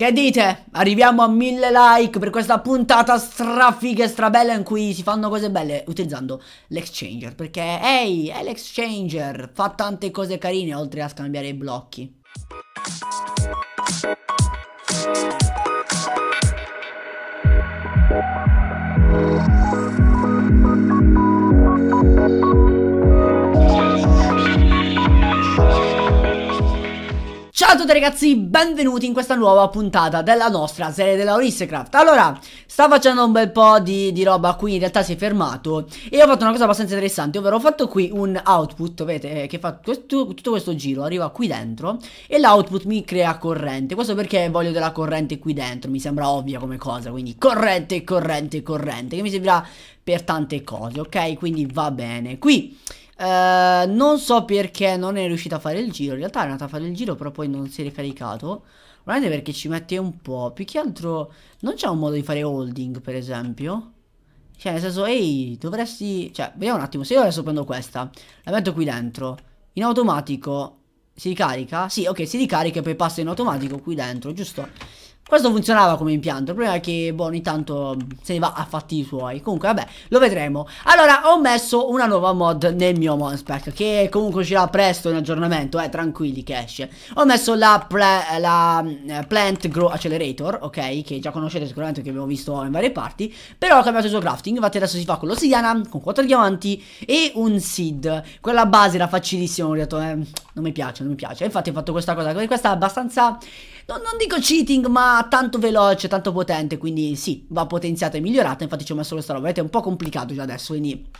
Che dite? Arriviamo a mille like per questa puntata strafiga e strabella in cui si fanno cose belle utilizzando l'exchanger. Perché, ehi, hey, è l'exchanger, fa tante cose carine oltre a scambiare i blocchi. Ciao a tutti ragazzi, benvenuti in questa nuova puntata della nostra serie della Orissecraft Allora, sta facendo un bel po' di, di, roba qui, in realtà si è fermato E ho fatto una cosa abbastanza interessante, ovvero ho fatto qui un output, vedete, eh, che fa questo, tutto questo giro, arriva qui dentro E l'output mi crea corrente, questo perché voglio della corrente qui dentro, mi sembra ovvia come cosa Quindi corrente, corrente, corrente, che mi servirà per tante cose, ok? Quindi va bene Qui... Eh, non so perché non è riuscito a fare il giro. In realtà è andato a fare il giro, però poi non si è ricaricato. Probabilmente perché ci mette un po'. Più che altro, non c'è un modo di fare holding, per esempio. Cioè, nel senso, ehi, dovresti... Cioè, vediamo un attimo, se io adesso prendo questa, la metto qui dentro, in automatico, si ricarica? Sì, ok, si ricarica e poi passa in automatico qui dentro, giusto? Questo funzionava come impianto, il problema è che, boh, ogni tanto se ne va a fatti suoi. Comunque, vabbè, lo vedremo. Allora, ho messo una nuova mod nel mio Monspack, che comunque uscirà presto in aggiornamento, eh, tranquilli che esce. Ho messo la, pla la eh, Plant Grow Accelerator, ok, che già conoscete sicuramente, che abbiamo visto in varie parti, però ho cambiato il suo crafting, infatti adesso si fa con l'ossidiana, con 4 diamanti e un seed. Quella base era facilissima, ho detto, eh, non mi piace, non mi piace. Infatti ho fatto questa cosa, questa è abbastanza non, non dico cheating, ma tanto veloce, tanto potente, quindi sì, va potenziata e migliorata, infatti ci ho messo questa roba, vedete, è un po' complicato già adesso, quindi...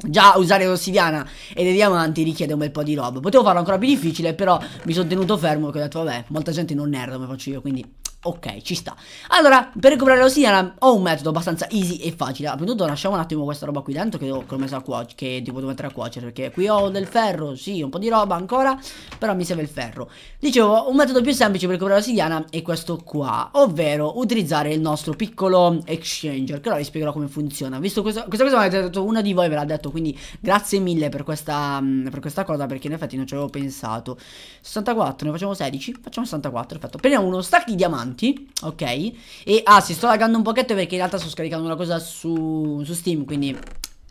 Già usare l'ossidiana e dei diamanti richiede un bel po' di roba. Potevo farlo ancora più difficile, però mi sono tenuto fermo Perché ho detto, vabbè, molta gente non nerda come faccio io, quindi Ok, ci sta. Allora, per recuperare l'ossigena ho un metodo abbastanza easy e facile. Appunto, lasciamo un attimo questa roba qui dentro che devo, che ho messo a cuocere, che devo mettere a cuocere. Perché qui ho del ferro, sì, un po' di roba ancora, però mi serve il ferro. Dicevo, un metodo più semplice per recuperare l'ossigena è questo qua, ovvero utilizzare il nostro piccolo exchanger, che ora vi spiegherò come funziona. Visto questo, questa cosa detto, una di voi ve l'ha detto, quindi grazie mille per questa, per questa cosa, perché in effetti non ci avevo pensato. 64, ne facciamo 16? Facciamo 64, perfetto. Prendiamo uno stack di diamanti interessanti, ok? E, ah, si sto laggando un pochetto perché in realtà sto scaricando una cosa su, su Steam, quindi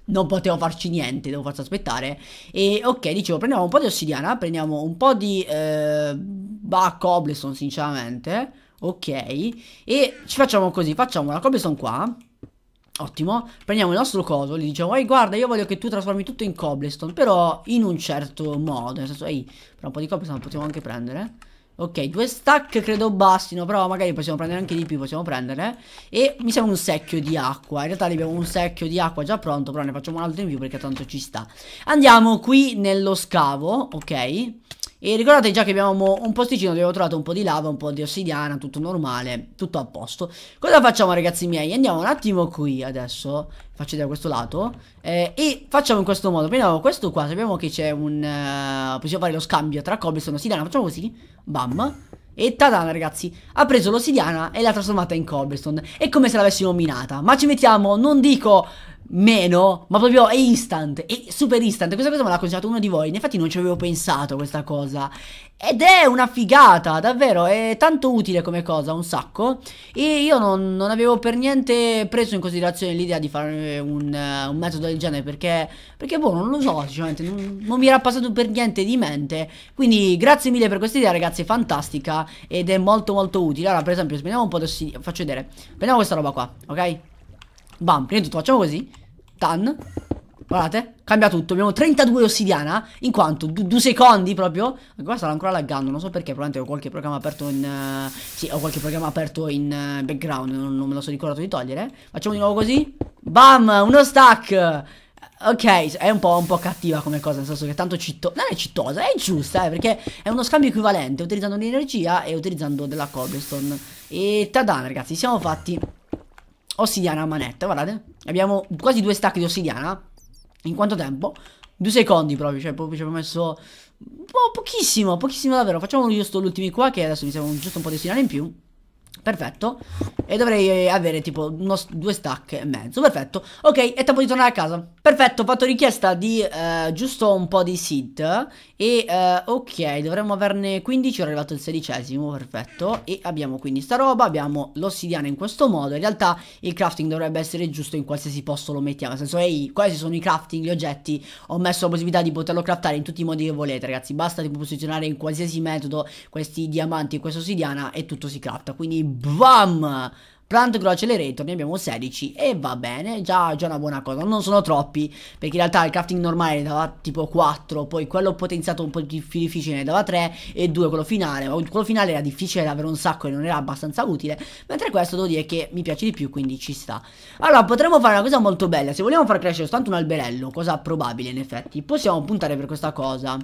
non potevo farci niente, devo farci aspettare. E ok, dicevo, prendiamo un po' di ossidiana, prendiamo un po' di... Eh, bah, cobblestone, sinceramente. Ok, e ci facciamo così, facciamo la cobblestone qua. Ottimo, prendiamo il nostro coso, gli diciamo, ehi guarda io voglio che tu trasformi tutto in cobblestone, però in un certo modo, nel senso, ehi, però un po' di cobblestone lo possiamo anche prendere. Ok, due stack credo bastino, però magari possiamo prendere anche di più, possiamo prendere. E mi serve un secchio di acqua, in realtà abbiamo un secchio di acqua già pronto, però ne facciamo un altro in più perché tanto ci sta. Andiamo qui nello scavo, ok. E ricordate già che abbiamo un posticino dove ho trovato un po' di lava, un po' di ossidiana, tutto normale, tutto a posto. Cosa facciamo ragazzi miei? Andiamo un attimo qui adesso, faccio da questo lato, eh, e facciamo in questo modo. Prendiamo questo qua, sappiamo che c'è un... Uh, possiamo fare lo scambio tra cobblestone e ossidiana, facciamo così, bam... E tadana ragazzi, ha preso l'ossidiana e l'ha trasformata in cobblestone È come se l'avessimo minata Ma ci mettiamo, non dico meno, ma proprio è instant, è super instant. Questa cosa me l'ha consigliato uno di voi, infatti non ci avevo pensato questa cosa. Ed è una figata, davvero, è tanto utile come cosa, un sacco. E io non, non avevo per niente preso in considerazione l'idea di fare un, un, metodo del genere, perché, perché boh, non lo so, sinceramente, non, non mi era passato per niente di mente. Quindi grazie mille per questa idea, ragazzi, è fantastica ed è molto molto utile. Allora, per esempio, prendiamo un po' di faccio vedere. Prendiamo questa roba qua, ok? Bam, prima di tutto facciamo così. Tan. Guardate, cambia tutto. Abbiamo 32 ossidiana. In quanto? due secondi proprio. Qua stanno ancora laggando. Non so perché. Probabilmente ho qualche programma aperto in. Uh, sì, ho qualche programma aperto in uh, background. Non, non, me lo sono ricordato di togliere. Facciamo di nuovo così. Bam, uno stack. Ok, è un po', un po', cattiva come cosa, nel senso che tanto citto... Non è cittosa, è giusta, eh, perché è uno scambio equivalente, utilizzando l'energia e utilizzando della cobblestone. E tada, ragazzi, siamo fatti Ossidiana a manetta, guardate. Abbiamo quasi due stack di ossidiana. In quanto tempo? Due secondi proprio, cioè proprio ci abbiamo messo... Po pochissimo, pochissimo davvero. Facciamo giusto l'ultimo qua che adesso mi servono giusto un po' di ossidiana in più. Perfetto. E dovrei eh, avere tipo uno, due stack e mezzo. Perfetto. Ok, è tempo di tornare a casa. Perfetto, ho fatto richiesta di uh, giusto un po' di seed. E uh, ok, dovremmo averne 15. Ora è arrivato il sedicesimo. Perfetto. E abbiamo quindi sta roba. Abbiamo l'ossidiana in questo modo. In realtà il crafting dovrebbe essere giusto in qualsiasi posto lo mettiamo. Nel senso, ehi, questi sono i crafting, gli oggetti. Ho messo la possibilità di poterlo craftare in tutti i modi che volete, ragazzi. Basta tipo posizionare in qualsiasi metodo questi diamanti e questa ossidiana e tutto si crafta. Quindi bam! Plant Grow Accelerator ne abbiamo 16 e va bene, già, già una buona cosa, non sono troppi perché in realtà il crafting normale ne dava tipo 4, poi quello potenziato un po' più difficile ne dava 3 e 2 quello finale, ma quello finale era difficile da avere un sacco e non era abbastanza utile, mentre questo devo dire che mi piace di più quindi ci sta. Allora potremmo fare una cosa molto bella, se vogliamo far crescere soltanto un alberello, cosa probabile in effetti, possiamo puntare per questa cosa,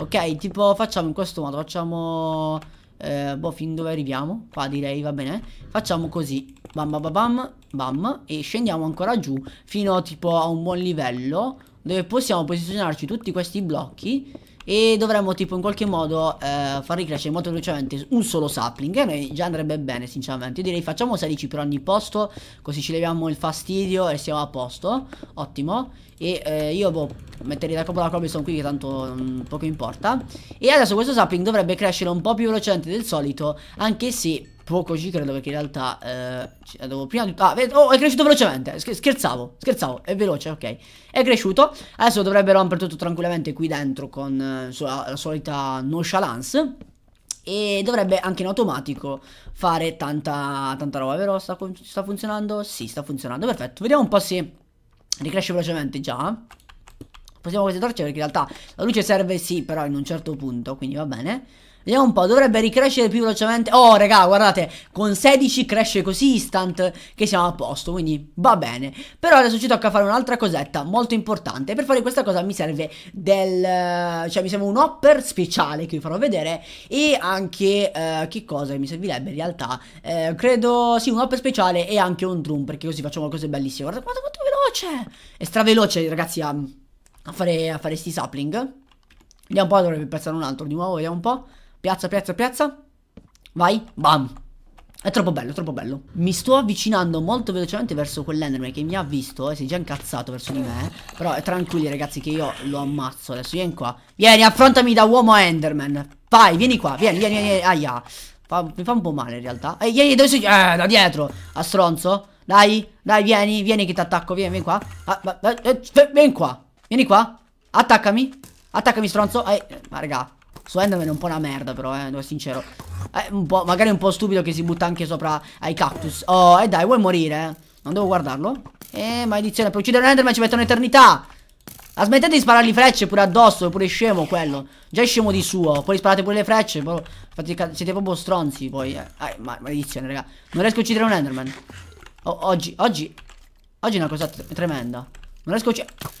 ok? Tipo facciamo in questo modo, facciamo eh, boh, fin dove arriviamo? Qua direi, va bene. Facciamo così. Bam, bam, bam, bam. E scendiamo ancora giù fino tipo a un buon livello dove possiamo posizionarci tutti questi blocchi e dovremmo tipo in qualche modo eh, far ricrescere molto velocemente un solo sapling E noi già andrebbe bene sinceramente Io direi facciamo 16 per ogni posto Così ci leviamo il fastidio e siamo a posto Ottimo E eh, io boh, metterei da capo la cobblestone qui che tanto mh, mm, poco importa E adesso questo sapling dovrebbe crescere un po' più velocemente del solito Anche se Poco ci credo perché in realtà eh, devo prima di... Ah, oh, è cresciuto velocemente, scherzavo, scherzavo, è veloce, ok È cresciuto, adesso dovrebbe rompere tutto tranquillamente qui dentro con eh, la, solita nonchalance e dovrebbe anche in automatico fare tanta, tanta roba, vero? Sta, sta, funzionando? Sì, sta funzionando, perfetto Vediamo un po' se ricresce velocemente già Possiamo queste torce perché in realtà la luce serve sì, però in un certo punto, quindi va bene Vediamo un po', dovrebbe ricrescere più velocemente. Oh, raga, guardate, con 16 cresce così instant che siamo a posto, quindi va bene. Però adesso ci tocca fare un'altra cosetta molto importante. Per fare questa cosa mi serve del... cioè mi serve un hopper speciale che vi farò vedere e anche... Eh, che cosa mi servirebbe in realtà? Eh, credo, sì, un hopper speciale e anche un drum perché così facciamo cose bellissime. Guardate quanto, quanto veloce! È straveloce, ragazzi, a, a fare, a fare sti sapling. Vediamo un po', dovrebbe pensare un altro di nuovo, vediamo un po'. Piazza, piazza, piazza. Vai, bam. È troppo bello, è troppo bello. Mi sto avvicinando molto velocemente verso quell'enderman che mi ha visto e eh, si è già incazzato verso di me. Eh. Però eh, tranquilli ragazzi che io lo ammazzo adesso. Vieni qua. Vieni, affrontami da uomo enderman. Vai, vieni qua, vieni, vieni, vieni. Aia. Fa, mi fa un po' male in realtà. Ehi, ehi, dove sei? Eh, da dietro. A stronzo. Dai, dai, vieni, vieni che ti attacco. Vieni, vieni qua. Ah, eh, eh, vieni qua. Vieni qua. Attaccami. Attaccami stronzo. Eh, ma raga. Su Enderman è un po' una merda però, eh, devo essere sincero. È un po', magari è un po' stupido che si butta anche sopra ai cactus. Oh, e eh dai, vuoi morire? Eh? Non devo guardarlo? Eh, maledizione, per uccidere un Enderman ci mette un'eternità. Ah, smettete di sparargli frecce pure addosso, è pure scemo quello. Già è scemo di suo. Poi sparate pure le frecce. Poi... Infatti, siete proprio stronzi voi. Eh. Ah, maledizione, raga. Non riesco a uccidere un Enderman. Oh, oggi, oggi. Oggi è una cosa tremenda. Non riesco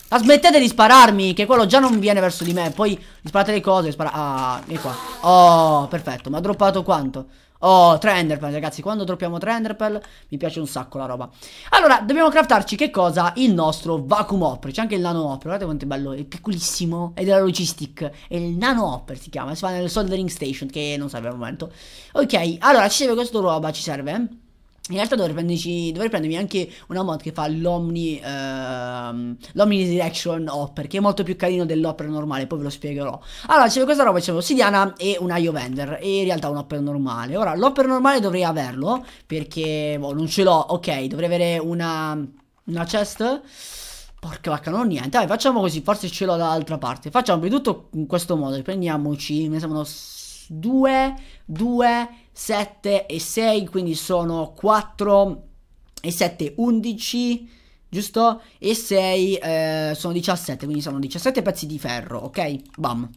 a... smettete di spararmi, che quello già non viene verso di me. Poi sparate le cose, spara... Ah, e qua. Oh, perfetto. Ma ha droppato quanto? Oh, tre enderpearl, ragazzi. Quando droppiamo tre enderpearl mi piace un sacco la roba. Allora, dobbiamo craftarci che cosa? Il nostro vacuum hopper. C'è anche il nano hopper. Guardate quanto è bello. È piccolissimo. È della logistic. È il nano hopper si chiama. Si fa nel soldering station, che non serve al momento. Ok, allora ci serve questa roba. Ci serve... In realtà dovrei, prenderci, dovrei prendermi anche una mod che fa l'omni, ehm, l'omni direction hopper, che è molto più carino dell'hopper normale, poi ve lo spiegherò. Allora, c'è questa roba, c'è l'ossidiana e un IO vendor, e in realtà un hopper normale. Ora, l'hopper normale dovrei averlo, perché boh, non ce l'ho, ok, dovrei avere una, una chest... Porca vacca, non ho niente. Dai, facciamo così, forse ce l'ho dall'altra parte. Facciamo prima di tutto in questo modo, prendiamoci, ne servono due, due 7 e 6, quindi sono 4 e 7, 11, giusto? E 6 eh, sono 17, quindi sono 17 pezzi di ferro, ok? Bam.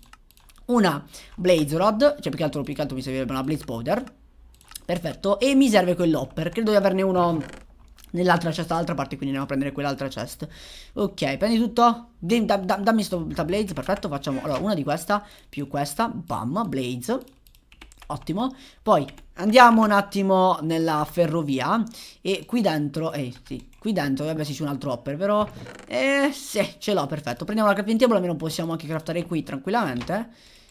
Una blaze rod, cioè più che altro, più che altro mi servirebbe una blaze powder. Perfetto, e mi serve quell'hopper, credo di averne uno nell'altra chest dall'altra parte, quindi andiamo a prendere quell'altra chest. Ok, prendi tutto. D dammi sto blaze, perfetto, facciamo allora una di questa più questa, bam, blaze. Ottimo, poi andiamo un attimo nella ferrovia e qui dentro, eh sì, qui dentro, dovrebbe esserci un altro hopper però, eh sì, ce l'ho, perfetto, prendiamo la crafting table, almeno possiamo anche craftare qui tranquillamente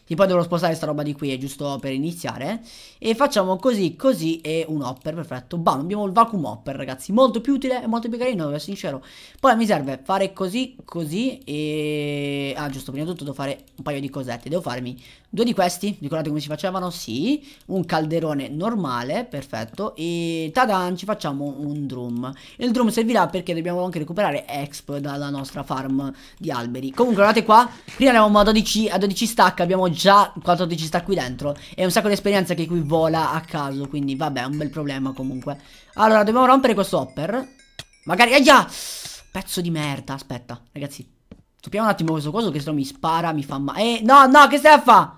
e poi devo spostare sta roba di qui, è giusto per iniziare. E facciamo così, così e un hopper, perfetto. Bam, abbiamo il vacuum hopper, ragazzi. Molto più utile e molto più carino, devo essere sincero. Poi mi serve fare così, così e... Ah, giusto, prima di tutto devo fare un paio di cosette. Devo farmi Due di questi, ricordate come si facevano? Sì, un calderone normale, perfetto, e tadan ci facciamo un drum. Il drum servirà perché dobbiamo anche recuperare exp dalla nostra farm di alberi. Comunque guardate qua, prima eravamo a 12, a 12 stack, abbiamo già 14 stack qui dentro e un sacco di esperienza che qui vola a caso, quindi vabbè è un bel problema comunque. Allora, dobbiamo rompere questo hopper. Magari, ahia! Eh Pezzo di merda, aspetta, ragazzi. Stupiamo un attimo questo coso che se no mi spara, mi fa male. Eh, no, no, che stai a fare?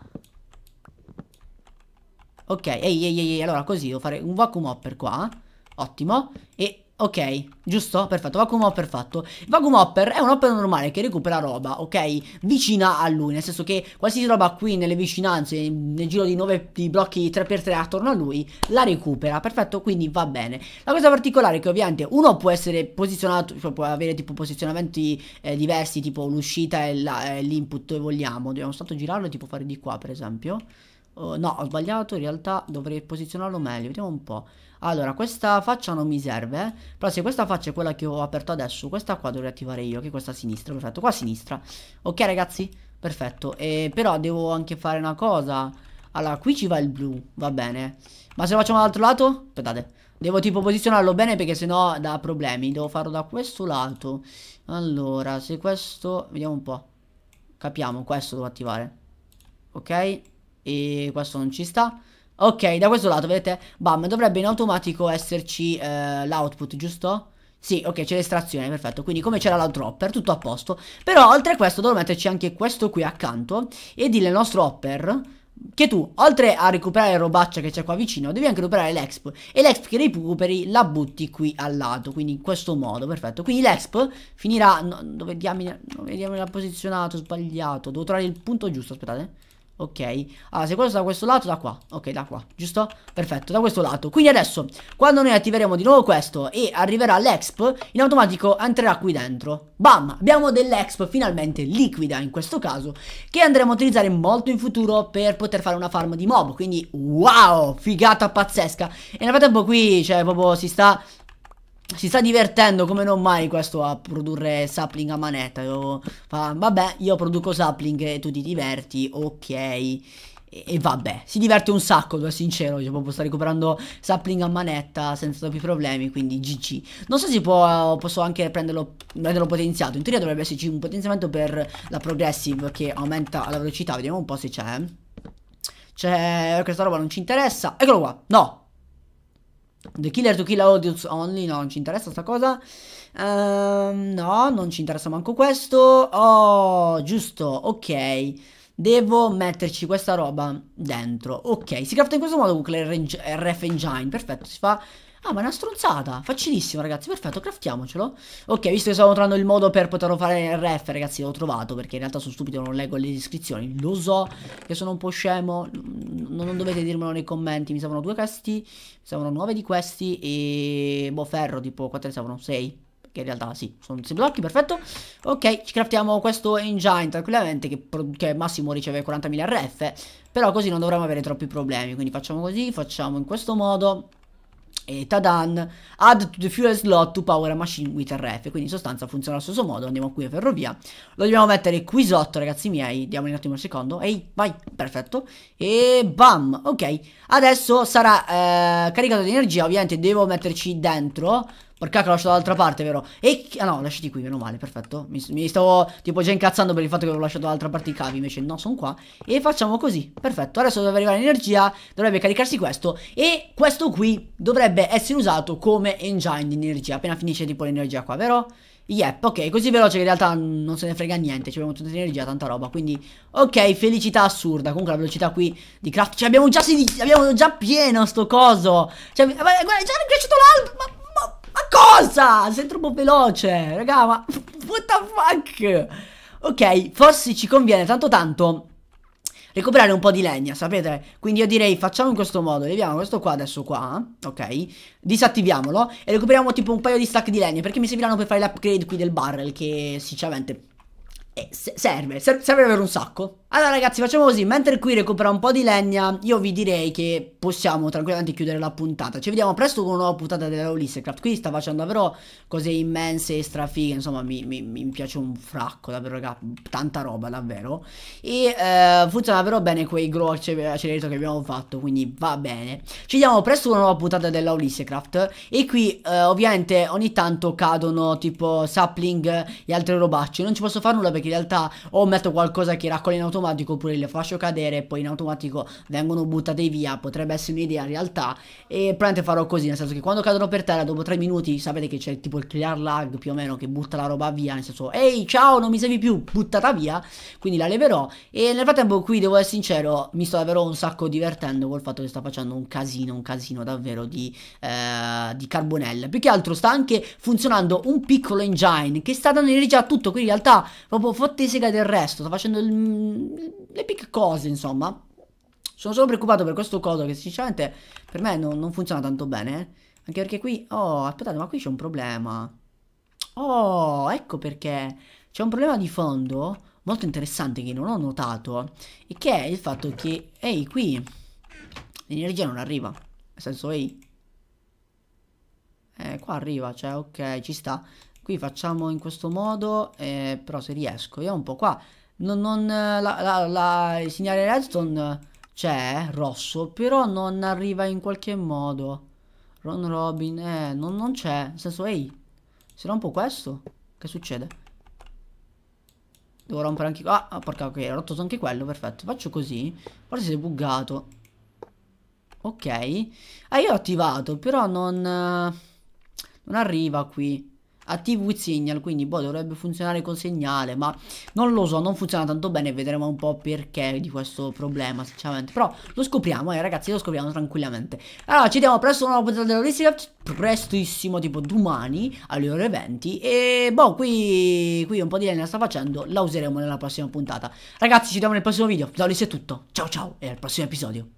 Ok, ehi, ehi, ehi, allora così devo fare un vacuum hopper qua. Ottimo. E Ok, giusto? Perfetto, Vacuum Hopper fatto Vacuum Hopper è un hopper normale che recupera roba, ok? Vicina a lui, nel senso che qualsiasi roba qui nelle vicinanze Nel giro di 9 di blocchi 3x3 attorno a lui La recupera, perfetto, quindi va bene La cosa particolare è che ovviamente uno può essere posizionato Cioè può avere tipo posizionamenti eh, diversi Tipo l'uscita e eh, l'input vogliamo Dobbiamo soltanto girarlo e tipo fare di qua per esempio Uh, no, ho sbagliato, in realtà dovrei posizionarlo meglio, vediamo un po'. Allora, questa faccia non mi serve, però se questa faccia è quella che ho aperto adesso, questa qua dovrei attivare io, che è questa a sinistra, perfetto, qua a sinistra. Ok ragazzi, perfetto, e, però devo anche fare una cosa. Allora, qui ci va il blu, va bene. Ma se lo facciamo dall'altro lato? Aspettate. Devo tipo posizionarlo bene perché sennò dà problemi. Devo farlo da questo lato. Allora, se questo... Vediamo un po'. Capiamo, questo devo attivare. Ok. E questo non ci sta Ok, da questo lato, vedete? Bam, dovrebbe in automatico esserci eh, l'output, giusto? Sì, ok, c'è l'estrazione, perfetto. Quindi come c'era la hopper, tutto a posto. Però oltre a questo dovrò metterci anche questo qui accanto e dire al nostro hopper che tu, oltre a recuperare la robaccia che c'è qua vicino, devi anche recuperare l'exp. E l'exp che recuperi la butti qui al lato, quindi in questo modo, perfetto. Quindi l'exp finirà... No, dove diamine... Dove diamine l'ha posizionato, sbagliato. Devo trovare il punto giusto, aspettate. Ok, allora se questo da questo lato, da qua Ok, da qua, giusto? Perfetto, da questo lato Quindi adesso, quando noi attiveremo di nuovo questo E arriverà l'exp In automatico entrerà qui dentro Bam, abbiamo dell'exp finalmente liquida in questo caso Che andremo a utilizzare molto in futuro Per poter fare una farm di mob Quindi wow, figata pazzesca E nel frattempo qui, cioè proprio si sta si sta divertendo come non mai questo a produrre sapling a manetta. Io, fa, vabbè, io produco sapling e tu ti diverti, ok. E, e vabbè, si diverte un sacco, sono sincero. Io proprio sto recuperando sapling a manetta senza troppi problemi, quindi GG. Non so se può, posso anche prenderlo, prenderlo potenziato. In teoria dovrebbe esserci un potenziamento per la progressive che aumenta la velocità. Vediamo un po' se c'è. C'è, questa roba non ci interessa. Eccolo qua, no, The Killer to Kill Audience Only, no, non ci interessa sta cosa. Um, no, non ci interessa manco questo. Oh, giusto, ok. Devo metterci questa roba dentro. Ok, si crafta in questo modo con RF Engine. Perfetto, si fa Ah, ma è una stronzata. Facilissimo, ragazzi. Perfetto, craftiamocelo. Ok, visto che stavo trovando il modo per poterlo fare in RF, ragazzi, l'ho trovato. Perché in realtà sono stupido, non leggo le descrizioni. Lo so che sono un po' scemo. Non, dovete dirmelo nei commenti. Mi servono due questi. Mi servono nove di questi. E... Boh, ferro, tipo, quanto ne servono? Sei Che in realtà sì, sono 6 blocchi, perfetto. Ok, ci craftiamo questo engine tranquillamente che, che massimo riceve 40.000 RF, però così non dovremmo avere troppi problemi, quindi facciamo così, facciamo in questo modo e tadan, add to the fuel slot to power a machine with RF, quindi in sostanza funziona allo stesso modo, andiamo qui a ferrovia, lo dobbiamo mettere qui sotto ragazzi miei, diamo un attimo un secondo, ehi, vai, perfetto, e bam, ok, adesso sarà eh, caricato di energia, ovviamente devo metterci dentro, Porca che l'ho lasciato dall'altra parte, vero? E ah no, lasciati qui, meno male, perfetto. Mi, mi stavo tipo già incazzando per il fatto che l'ho lasciato dall'altra parte i cavi, invece no, sono qua. E facciamo così, perfetto. Adesso dovrebbe arrivare l'energia, dovrebbe caricarsi questo. E questo qui dovrebbe essere usato come engine di energia, appena finisce tipo l'energia qua, vero? Yep, ok, così veloce che in realtà non se ne frega niente, ci abbiamo tutta l'energia, tanta roba, quindi ok, felicità assurda. Comunque la velocità qui di craft, cioè abbiamo già, abbiamo già pieno sto coso. Cioè, guarda, già è cresciuto l'albero, ma ma cosa? Sei troppo veloce, raga, ma... What the fuck? Ok, forse ci conviene tanto tanto recuperare un po' di legna, sapete? Quindi io direi facciamo in questo modo, leviamo questo qua adesso qua, ok? Disattiviamolo e recuperiamo tipo un paio di stack di legna perché mi serviranno per fare l'upgrade qui del barrel che sinceramente eh, e serve, serve davvero un sacco. Allora ragazzi facciamo così, mentre qui recupera un po' di legna, io vi direi che possiamo tranquillamente chiudere la puntata. Ci vediamo presto con una nuova puntata della Ulissecraft, qui sta facendo davvero cose immense e strafighe, insomma mi, mi, mi, piace un fracco davvero ragazzi, tanta roba davvero. E eh, funziona davvero bene quei grow accelerator che abbiamo fatto, quindi va bene. Ci vediamo presto con una nuova puntata della Ulissecraft e qui eh, ovviamente ogni tanto cadono tipo sapling e altre robacce, non ci posso fare nulla perché perché in realtà o metto qualcosa che raccoglie in automatico oppure le faccio cadere e poi in automatico vengono buttate via, potrebbe essere un'idea in realtà e praticamente farò così, nel senso che quando cadono per terra dopo 3 minuti sapete che c'è tipo il clear lag più o meno che butta la roba via, nel senso ehi ciao non mi servi più, buttata via, quindi la leverò e nel frattempo qui devo essere sincero mi sto davvero un sacco divertendo col fatto che sta facendo un casino, un casino davvero di, eh, di carbonelle, più che altro sta anche funzionando un piccolo engine che sta dando energia a tutto, quindi in realtà proprio fottisica del resto, sto facendo il, le piccole cose, insomma. Sono solo preoccupato per questo coso che sinceramente per me non, non funziona tanto bene. Eh. Anche perché qui... Oh, aspettate, ma qui c'è un problema. Oh, ecco perché. C'è un problema di fondo molto interessante che non ho notato. E che è il fatto che... Ehi, qui... L'energia non arriva. Nel senso, ehi... Eh, qua arriva, cioè, ok, ci sta qui facciamo in questo modo, eh, però se riesco, io un po' qua, non, non la, la, la, il segnale redstone c'è, rosso, però non arriva in qualche modo, Ron Robin, eh, non, non c'è, nel senso, ehi, se rompo questo, che succede? Devo rompere anche... qua ah porca, ok, ho rotto anche quello, perfetto, faccio così, forse si è buggato, ok, ah, io ho attivato, però non... Non arriva qui attivo with signal quindi boh, dovrebbe funzionare con segnale ma non lo so non funziona tanto bene vedremo un po' perché di questo problema sinceramente però lo scopriamo eh ragazzi lo scopriamo tranquillamente allora ci vediamo presto una nuova puntata dell'Holistica prestissimo tipo domani alle ore 20 e boh qui, qui un po' di lena sta facendo la useremo nella prossima puntata ragazzi ci vediamo nel prossimo video da Ulisse è tutto ciao ciao e al prossimo episodio